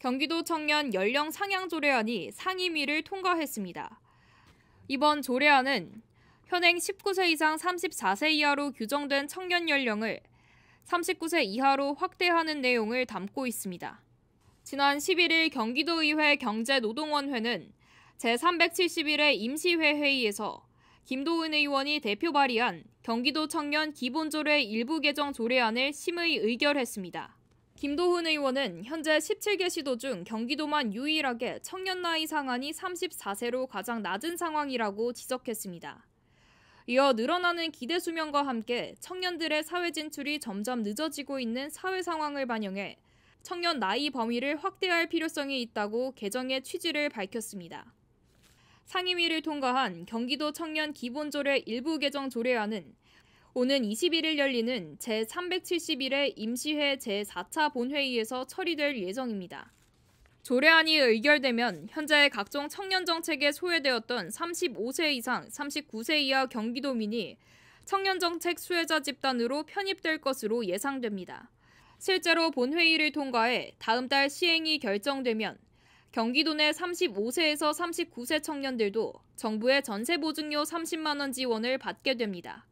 경기도 청년 연령 상향 조례안이 상임위를 통과했습니다. 이번 조례안은 현행 19세 이상 34세 이하로 규정된 청년 연령을 39세 이하로 확대하는 내용을 담고 있습니다. 지난 11일 경기도의회 경제노동원회는 제371회 임시회 회의에서 김도은 의원이 대표 발의한 경기도 청년 기본조례 일부 개정 조례안을 심의 의결했습니다. 김도훈 의원은 현재 17개 시도 중 경기도만 유일하게 청년 나이 상한이 34세로 가장 낮은 상황이라고 지적했습니다. 이어 늘어나는 기대 수명과 함께 청년들의 사회 진출이 점점 늦어지고 있는 사회 상황을 반영해 청년 나이 범위를 확대할 필요성이 있다고 개정의 취지를 밝혔습니다. 상임위를 통과한 경기도 청년 기본조례 일부 개정 조례안은 오는 21일 열리는 제371회 임시회 제4차 본회의에서 처리될 예정입니다. 조례안이 의결되면 현재의 각종 청년 정책에 소외되었던 35세 이상 39세 이하 경기도민이 청년 정책 수혜자 집단으로 편입될 것으로 예상됩니다. 실제로 본회의를 통과해 다음 달 시행이 결정되면 경기도 내 35세에서 39세 청년들도 정부의 전세 보증료 30만 원 지원을 받게 됩니다.